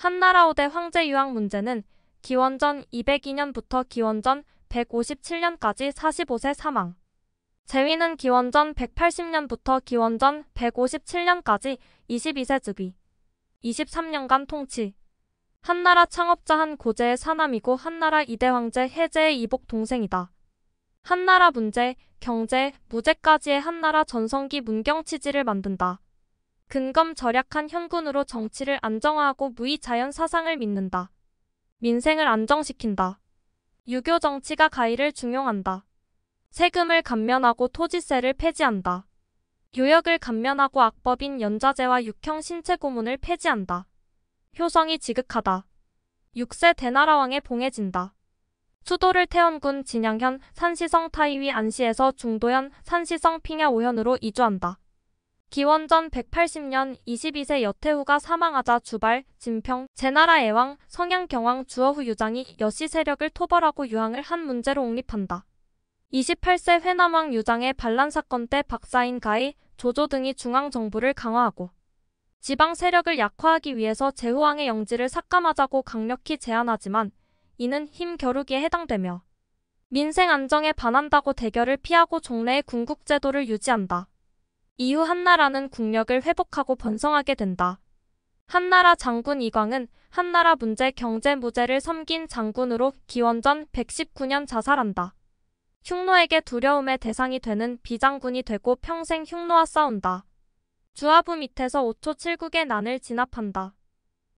한나라오대 황제 유학 문제는 기원전 202년부터 기원전 157년까지 45세 사망. 재위는 기원전 180년부터 기원전 157년까지 22세 즉위. 23년간 통치. 한나라 창업자 한 고제의 사남이고 한나라 이대 황제 해제의 이복 동생이다. 한나라 문제, 경제, 무제까지의 한나라 전성기 문경 취지를 만든다. 근검 절약한 현군으로 정치를 안정화하고 무이자연 사상을 믿는다. 민생을 안정시킨다. 유교 정치가 가위를 중용한다. 세금을 감면하고 토지세를 폐지한다. 요역을 감면하고 악법인 연자제와 육형 신체고문을 폐지한다. 효성이 지극하다. 6세 대나라왕에 봉해진다. 수도를 태원군 진양현 산시성 타이위 안시에서 중도현 산시성 핑야 오현으로 이주한다. 기원전 180년 22세 여태후가 사망하자 주발, 진평, 제나라 애왕, 성양경왕 주어후 유장이 여씨 세력을 토벌하고 유항을 한 문제로 옹립한다. 28세 회남왕 유장의 반란 사건 때 박사인 가이, 조조 등이 중앙정부를 강화하고 지방 세력을 약화하기 위해서 제후왕의 영지를 삭감하자고 강력히 제안하지만 이는 힘 겨루기에 해당되며 민생 안정에 반한다고 대결을 피하고 종래의 궁극제도를 유지한다. 이후 한나라는 국력을 회복하고 번성하게 된다. 한나라 장군 이광은 한나라 문제 경제 무제를 섬긴 장군으로 기원전 119년 자살한다. 흉노에게 두려움의 대상이 되는 비장군이 되고 평생 흉노와 싸운다. 주하부 밑에서 5초 7국의 난을 진압한다.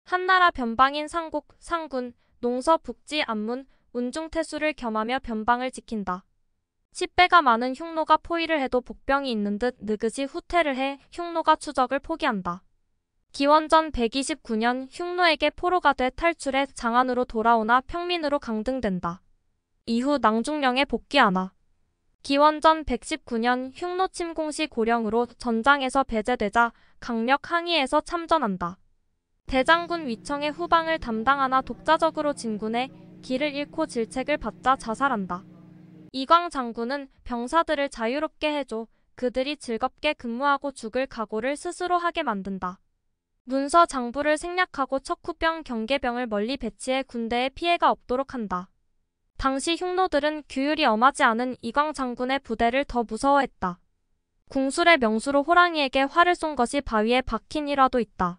한나라 변방인 상국 상군, 농서 북지 안문, 운중태수를 겸하며 변방을 지킨다. 10배가 많은 흉노가 포위를 해도 복병이 있는 듯느긋이 후퇴를 해 흉노가 추적을 포기한다. 기원전 129년 흉노에게 포로가 돼 탈출해 장안으로 돌아오나 평민으로 강등된다. 이후 낭중령에 복귀하나. 기원전 119년 흉노 침공 시 고령으로 전장에서 배제되자 강력 항의에서 참전한다. 대장군 위청의 후방을 담당하나 독자적으로 진군해 길을 잃고 질책을 받자 자살한다. 이광 장군은 병사들을 자유롭게 해줘 그들이 즐겁게 근무하고 죽을 각오를 스스로 하게 만든다. 문서 장부를 생략하고 척후병 경계병을 멀리 배치해 군대에 피해가 없도록 한다. 당시 흉노들은 규율이 엄하지 않은 이광 장군의 부대를 더 무서워했다. 궁술의 명수로 호랑이에게 활을 쏜 것이 바위에 박힌 일화도 있다.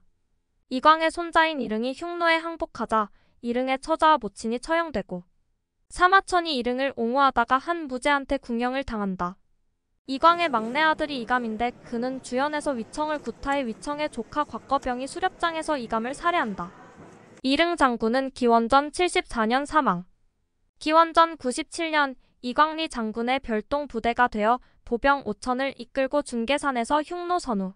이광의 손자인 이릉이 흉노에 항복하자 이릉의 처자와 모친이 처형되고 사마천이 이릉을 옹호하다가 한 무제한테 궁영을 당한다. 이광의 막내 아들이 이감인데 그는 주연에서 위청을 구타해 위청의 조카 곽거병이 수렵장에서 이감을 살해한다. 이릉 장군은 기원전 74년 사망. 기원전 97년 이광리 장군의 별동 부대가 되어 보병 5천을 이끌고 중계산에서 흉노 선우.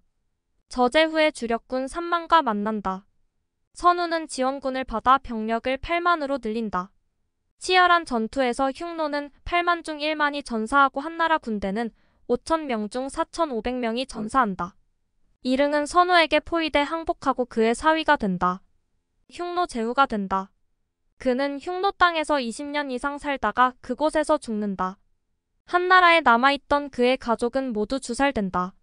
저제 후에 주력군 3만과 만난다. 선우는 지원군을 받아 병력을 8만으로 늘린다. 치열한 전투에서 흉노는 8만 중 1만이 전사하고 한나라 군대는 5천명 중 4,500명이 전사한다. 이릉은 선우에게 포위돼 항복하고 그의 사위가 된다. 흉노 제후가 된다. 그는 흉노 땅에서 20년 이상 살다가 그곳에서 죽는다. 한나라에 남아있던 그의 가족은 모두 주살된다.